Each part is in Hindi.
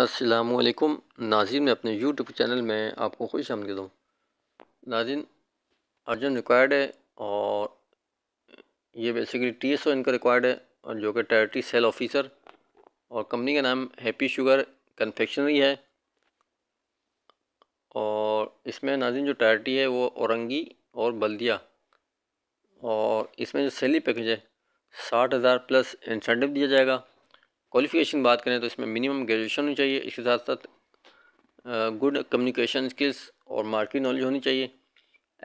असलकुम नाजिन मैं अपने यूट्यूब चैनल में आपको खुश आमदी दूँ नाजिन अर्जेंट रिक्वायर्ड है और ये बेसिकली टी एस ओ इनका रिक्वायर्ड है और जो कि टेरिटरी सेल ऑफिसर और कंपनी का नाम हैप्पी शुगर कन्फेक्शनरी है और इसमें नाजिन जो टेरिटरी है वो औरंगी और बल्दिया और इसमें जो सेली पैकेज है साठ हज़ार प्लस इंसेंटिव दिया जाएगा क्वालिफिकेशन बात करें तो इसमें मिनिमम ग्रेजुएशन होनी चाहिए इसके साथ साथ गुड कम्युनिकेशन स्किल्स और मार्केट नॉलेज होनी चाहिए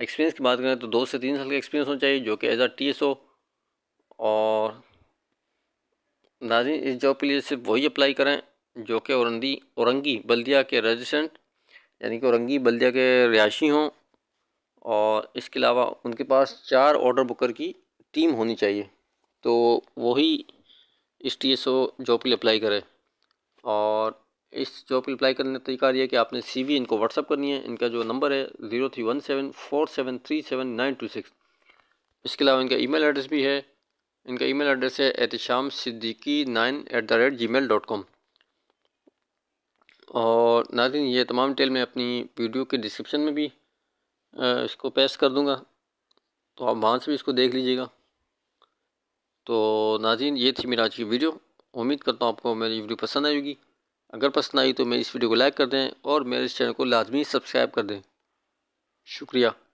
एक्सपीरियंस की बात करें तो दो से तीन साल का एक्सपीरियंस होना चाहिए जो कि as a T S O और नाजी इस जॉब के लिए सिर्फ वही अप्लाई करें जो कि औरंगी औरंगी बल्दिया के रेजिडेंट यानी कि औरंगी बल्दिया के रिहायशी हों और इसके अलावा उनके पास चार ऑर्डर बुकर की टीम होनी चाहिए तो वही इस टी एस ओ जॉब के लिए अप्लाई करें और इस जॉब के लिए अप्लाई करने का तरीका ये है कि आपने सी वी इनको व्हाट्सअप करनी है इनका जो नंबर है zero three one seven four seven three seven nine two six इसके अलावा इनका ईमेल एड्रेस भी है इनका ईमेल एड्रेस है Sham Siddiqui nine at the rate gmail dot com और नाजिन ये तमाम डिटेल मैं अपनी वीडियो के डिस्क्रिप्शन में भी इसको पेश कर दूँगा तो आप वहाँ से भी इसको देख लीजिएगा तो नाजीन ये थी मेरा आज की वीडियो उम्मीद करता हूँ आपको मेरी वीडियो पसंद आई होगी अगर पसंद आई तो मेरी इस वीडियो को लाइक कर दें और मेरे इस चैनल को लाजमी सब्सक्राइब कर दें शुक्रिया